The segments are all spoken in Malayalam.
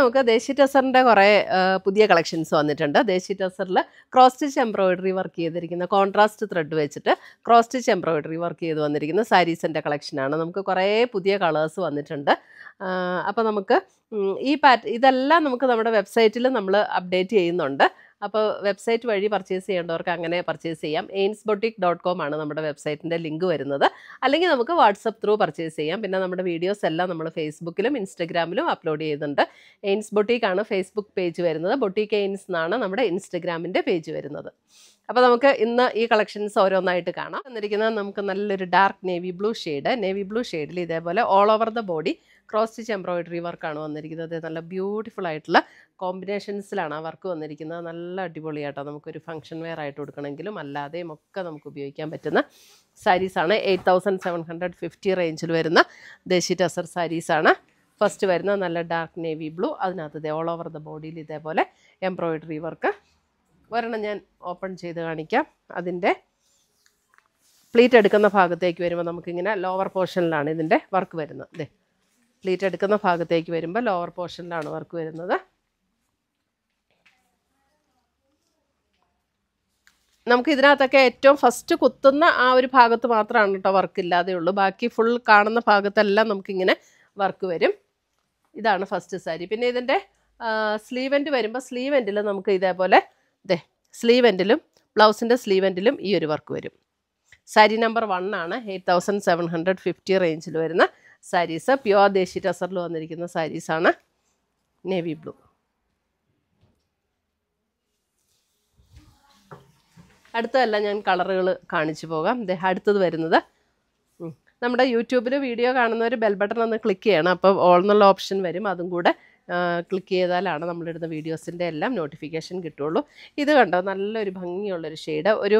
നമുക്ക് ദേശി ടസറിൻ്റെ കുറേ പുതിയ കളക്ഷൻസ് വന്നിട്ടുണ്ട് ദേശി ടസറിൽ ക്രോസ് സ്റ്റിച്ച് എംബ്രോയിഡറി വർക്ക് ചെയ്തിരിക്കുന്ന കോൺട്രാസ്റ്റ് ത്രെഡ് വെച്ചിട്ട് ക്രോസ് സ്റ്റിച്ച് എംബ്രോയിഡറി വർക്ക് ചെയ്ത് വന്നിരിക്കുന്ന സാരീസിൻ്റെ കളക്ഷനാണ് നമുക്ക് കുറേ പുതിയ കളേഴ്സ് വന്നിട്ടുണ്ട് അപ്പോൾ നമുക്ക് ഈ പാറ്റ് ഇതെല്ലാം നമുക്ക് നമ്മുടെ വെബ്സൈറ്റിൽ നമ്മൾ അപ്ഡേറ്റ് ചെയ്യുന്നുണ്ട് അപ്പോൾ വെബ്സൈറ്റ് വഴി പർച്ചേസ് ചെയ്യേണ്ടവർക്ക് അങ്ങനെ പർച്ചേസ് ചെയ്യാം എയിംസ് ബൊട്ടിക് ഡോട്ട് കോം ആണ് നമ്മുടെ വെബ്സൈറ്റിൻ്റെ ലിങ്ക് വരുന്നത് അല്ലെങ്കിൽ നമുക്ക് വാട്സപ്പ് ത്രൂ പർച്ചേസ് ചെയ്യാം പിന്നെ നമ്മുടെ വീഡിയോസ് എല്ലാം നമ്മൾ ഫേസ്ബുക്കിലും ഇൻസ്റ്റഗ്രാമിലും അപ്ലോഡ് ചെയ്യുന്നുണ്ട് എയിംസ് ബൊട്ടിക്കാണ് ആണ് ഫേസ്ബുക്ക് പേജ് വരുന്നത് ബൊട്ടിക് എയിംസ് എന്നാണ് നമ്മുടെ ഇൻസ്റ്റഗ്രാമിൻ്റെ പേജ് വരുന്നത് അപ്പോൾ നമുക്ക് ഇന്ന് ഈ കളക്ഷൻസ് ഓരോന്നായിട്ട് കാണാം എന്നിരിക്കുന്നത് നമുക്ക് നല്ലൊരു dark navy blue shade navy blue ഷെയ്ഡിൽ ഇതേപോലെ all over the body cross stitch embroidery വർക്കാണ് വന്നിരിക്കുന്നത് നല്ല ബ്യൂട്ടിഫുൾ ആയിട്ടുള്ള കോമ്പിനേഷൻസിലാണ് ആ വർക്ക് വന്നിരിക്കുന്നത് നല്ല അടിപൊളിയായിട്ടോ നമുക്കൊരു ഫംഗ്ഷൻ വെയർ ആയിട്ട് കൊടുക്കണമെങ്കിലും അല്ലാതെയും ഒക്കെ നമുക്ക് ഉപയോഗിക്കാൻ പറ്റുന്ന സാരീസാണ് eight thousand seven hundred fifty റേഞ്ചിൽ വരുന്ന ദേശി ടസർ സാരീസാണ് ഫസ്റ്റ് വരുന്ന നല്ല ഡാർക്ക് നേവി ബ്ലൂ അതിനകത്ത് ഓൾ ഓവർ ദ ബോഡിയിൽ ഇതേപോലെ എംബ്രോയിഡറി വർക്ക് ഒരെണ്ണം ഞാൻ ഓപ്പൺ ചെയ്ത് കാണിക്കാം അതിൻ്റെ പ്ലീറ്റ് എടുക്കുന്ന ഭാഗത്തേക്ക് വരുമ്പോൾ നമുക്കിങ്ങനെ ലോവർ പോർഷനിലാണ് ഇതിൻ്റെ വർക്ക് വരുന്നത് അതെ പ്ലീറ്റ് എടുക്കുന്ന ഭാഗത്തേക്ക് വരുമ്പോൾ ലോവർ പോർഷനിലാണ് വർക്ക് വരുന്നത് നമുക്ക് ഇതിനകത്തൊക്കെ ഏറ്റവും ഫസ്റ്റ് കുത്തുന്ന ആ ഒരു ഭാഗത്ത് മാത്രമാണ് കേട്ടോ വർക്ക് ഇല്ലാതെ ഉള്ളൂ ബാക്കി ഫുൾ കാണുന്ന ഭാഗത്തെല്ലാം നമുക്കിങ്ങനെ വർക്ക് വരും ഇതാണ് ഫസ്റ്റ് സാരി പിന്നെ ഇതിൻ്റെ സ്ലീവെൻ്റ് വരുമ്പോൾ സ്ലീവെൻറ്റിൽ നമുക്ക് ഇതേപോലെ ദേ സ്ലീവ് എൻഡിലും ബ്ലൗസിൻ്റെ സ്ലീവ് എൻഡിലും ഈ ഒരു വർക്ക് വരും സാരി നമ്പർ വൺ ആണ് eight thousand seven hundred fifty റേഞ്ചിൽ വരുന്ന സാരീസ് പ്യുവർ ദേശി ടസറിൽ വന്നിരിക്കുന്ന സാരീസാണ് നേവി ബ്ലൂ അടുത്തതല്ല ഞാൻ കളറുകൾ കാണിച്ചു പോകാം അടുത്തത് വരുന്നത് നമ്മുടെ യൂട്യൂബിൽ വീഡിയോ കാണുന്നവർ ബെൽ ബട്ടൺ ഒന്ന് ക്ലിക്ക് ചെയ്യണം അപ്പോൾ ഓൾ എന്നുള്ള ഓപ്ഷൻ വരും അതും കൂടെ ക്ലിക്ക് ചെയ്താലാണ് നമ്മളിടുന്ന വീഡിയോസിൻ്റെ എല്ലാം നോട്ടിഫിക്കേഷൻ കിട്ടുള്ളൂ ഇത് കണ്ടോ നല്ലൊരു ഭംഗിയുള്ളൊരു ഷെയ്ഡ് ഒരു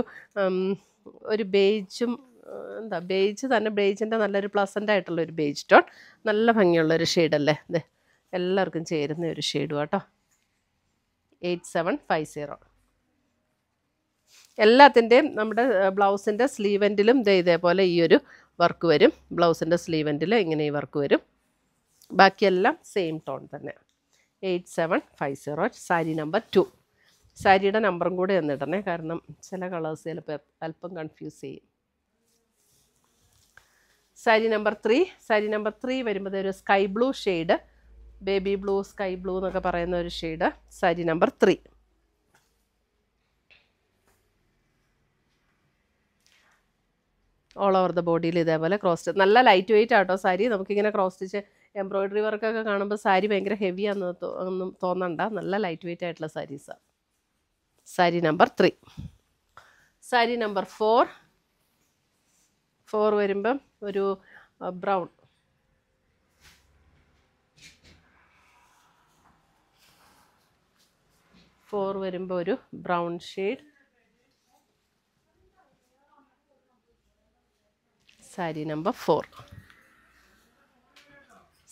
ഒരു ബേജും എന്താ ബേജ് തന്നെ ബേജിൻ്റെ നല്ലൊരു പ്ലസൻ്റ് ആയിട്ടുള്ള ഒരു ബേജ് ടോൺ നല്ല ഭംഗിയുള്ളൊരു ഷെയ്ഡല്ലേ ഇത് എല്ലാവർക്കും ചേരുന്ന ഒരു ഷെയ്ഡ് കേട്ടോ എയ്റ്റ് സെവൻ ഫൈവ് സീറോ എല്ലാത്തിൻ്റെയും നമ്മുടെ ബ്ലൗസിൻ്റെ സ്ലീവെൻറ്റിലും ഇതേ ഇതേപോലെ ഈ ഒരു വർക്ക് വരും ബ്ലൗസിൻ്റെ സ്ലീവെൻറ്റിൽ ഇങ്ങനെ ഈ വർക്ക് വരും ബാക്കിയെല്ലാം സെയിം ടോൺ തന്നെ eight seven five zero sari number two സാരിയുടെ നമ്പറും കൂടെ ഒന്നിടണേ കാരണം ചില കളേഴ്സ് ചിലപ്പോൾ അല്പം കൺഫ്യൂസ് ചെയ്യും sari number three sari number three വരുമ്പോൾ ഒരു sky blue shade baby blue sky blue എന്നൊക്കെ പറയുന്ന ഒരു shade sari number three all over the ബോഡിയിൽ ഇതേപോലെ ക്രോസ്റ്റ് നല്ല ലൈറ്റ് വെയിറ്റ് ആട്ടോ സാരി നമുക്കിങ്ങനെ ക്രോസ് സ്റ്റിച്ച് എംബ്രോയ്ഡറി വർക്കൊക്കെ കാണുമ്പോൾ സാരി ഭയങ്കര ഹെവി ആണെന്ന് ഒന്നും തോന്നണ്ട നല്ല ലൈറ്റ് വെയിറ്റ് ആയിട്ടുള്ള സാരീസാണ് sari number three sari number four four വരുമ്പം ഒരു ബ്രൗൺ ഫോർ വരുമ്പോൾ ഒരു brown shade sari number four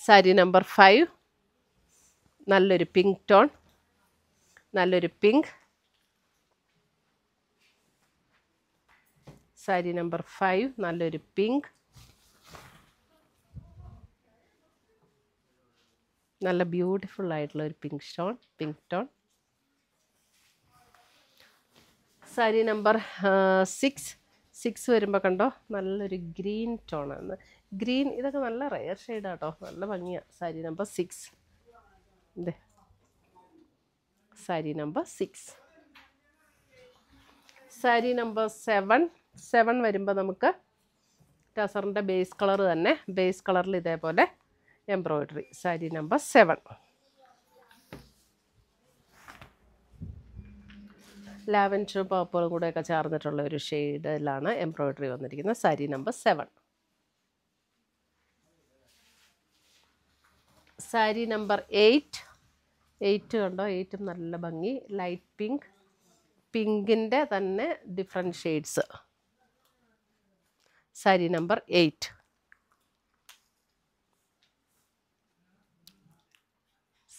sari number five നല്ലൊരു പിങ്ക് ടോൺ നല്ലൊരു പിങ്ക് സാരി നമ്പർ ഫൈവ് നല്ലൊരു പിങ്ക് നല്ല ബ്യൂട്ടിഫുൾ ആയിട്ടുള്ള ഒരു pink stone pink tone sari number six six വരുമ്പോൾ കണ്ടോ നല്ലൊരു ഗ്രീൻ ടോണാണ് ഗ്രീൻ ഇതൊക്കെ നല്ല റെയർ ഷെയ്ഡാട്ടോ നല്ല ഭംഗിയാണ് സാരി നമ്പർ സിക്സ് ഇതേ sari number six sari number seven seven വരുമ്പോൾ നമുക്ക് ടസറിൻ്റെ ബേസ് കളർ തന്നെ ബേസ് കളറിൽ ഇതേപോലെ embroidery sari number seven lavender പർപ്പിളും കൂടെയൊക്കെ ചേർന്നിട്ടുള്ള ഒരു ഷെയ്ഡിലാണ് എംബ്രോയ്ഡറി വന്നിരിക്കുന്നത് sari number seven sari number eight eight കണ്ടോ എയ്റ്റും നല്ല ഭംഗി ലൈറ്റ് പിങ്ക് പിങ്കിൻ്റെ തന്നെ different shades sari number eight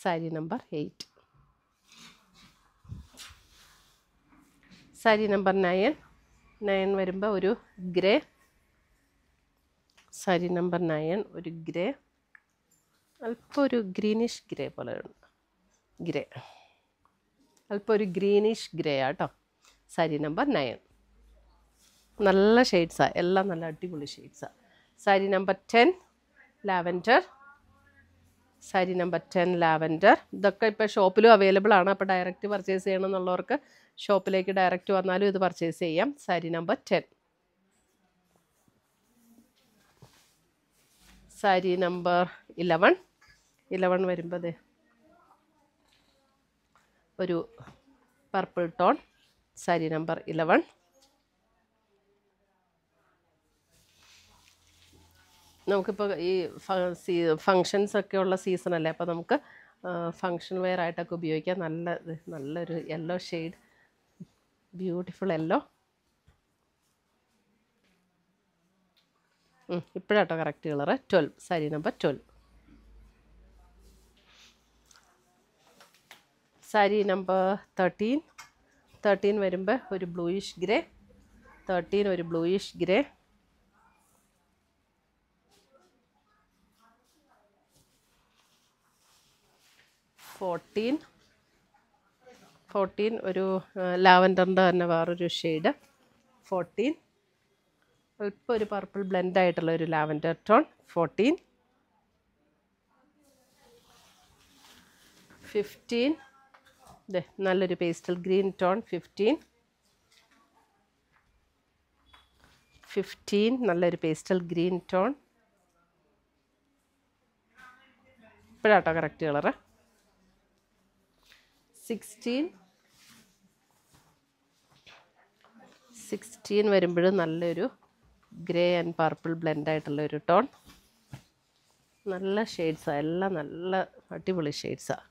sari number eight sari number nine nine വരുമ്പോൾ ഒരു ഗ്രേ സാരി നമ്പർ നയൻ ഒരു ഗ്രേ അല്പം ഒരു ഗ്രീനിഷ് ഗ്രേ പോലെ ഗ്രേ അല്പം ഒരു ഗ്രീനിഷ് ഗ്രേ ആട്ടോ സാരി നമ്പർ നയൻ നല്ല ഷെയ്ഡ്സാണ് എല്ലാം നല്ല അടിപൊളി ഷെയ്ഡ്സാണ് sari number ten lavender sari number ten lavender ഇതൊക്കെ ഇപ്പോൾ ഷോപ്പിലും അവൈലബിൾ ആണ് അപ്പോൾ ഡയറക്റ്റ് പർച്ചേസ് ചെയ്യണം എന്നുള്ളവർക്ക് ഷോപ്പിലേക്ക് ഡയറക്റ്റ് വന്നാലും ഇത് പർച്ചേസ് ചെയ്യാം sari number ten sari number eleven eleven വരുമ്പോൾ അതെ ഒരു purple tone sari number eleven നമുക്കിപ്പോൾ ഈ സീ ഫങ്ഷൻസ് ഒക്കെ ഉള്ള സീസൺ അല്ലേ അപ്പോൾ നമുക്ക് ഫങ്ഷൻ വെയർ ആയിട്ടൊക്കെ ഉപയോഗിക്കാം നല്ല നല്ലൊരു യെല്ലോ ഷെയ്ഡ് ബ്യൂട്ടിഫുൾ യെല്ലോ ഇപ്പോഴാട്ടോ correct colour twelve sari number twelve sari number thirteen thirteen വരുമ്പോൾ ഒരു ബ്ലൂയിഷ് ഗ്രേ തേർട്ടീൻ ഒരു ബ്ലൂയിഷ് ഗ്രേ ഫോർട്ടീൻ ഫോർട്ടീൻ ഒരു ലാവൻഡറിൻ്റെ തന്നെ വേറൊരു ഷെയ്ഡ് ഫോർട്ടീൻ അല്പം ഒരു പർപ്പിൾ ബ്ലെൻഡ് ആയിട്ടുള്ള ഒരു ലാവൻഡർ ടോൺ ഫോർട്ടീൻ ഫിഫ്റ്റീൻ നല്ലൊരു pastel green tone fifteen fifteen നല്ലൊരു പേസ്റ്റൽ ഗ്രീൻ ടോൺ ഇപ്പോഴാട്ടോ കറക്റ്റ് കളറ് സിക്സ്റ്റീൻ സിക്സ്റ്റീൻ വരുമ്പോഴും നല്ലൊരു ഗ്രേ ആൻഡ് പർപ്പിൾ ബ്ലെൻഡായിട്ടുള്ള ഒരു ടോൺ നല്ല ഷെയ്ഡ്സാണ് എല്ലാം നല്ല അടിപൊളി ഷെയ്ഡ്സാണ്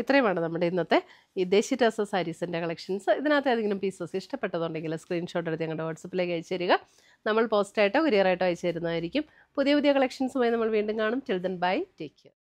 ഇത്രയുമാണ് നമ്മുടെ ഇന്നത്തെ ഈ ദേശി രസ സാരീസിൻ്റെ കളക്ഷൻസ് ഇതിനകത്ത് ഏതെങ്കിലും പീസസ് ഇഷ്ടപ്പെട്ടതുണ്ടെങ്കിൽ സ്ക്രീൻഷോട്ട് എടുത്ത് ഞങ്ങളുടെ വാട്സപ്പിലേക്ക് അയച്ചു തരിക നമ്മൾ പോസ്റ്റായിട്ടോ കുരിയറായിട്ടോ അയച്ചു തരുന്നതായിരിക്കും പുതിയ പുതിയ കളക്ഷൻസുമായി നമ്മൾ വീണ്ടും കാണും ചിൽഡ്രൻ ബൈ ടേക്ക് കെയർ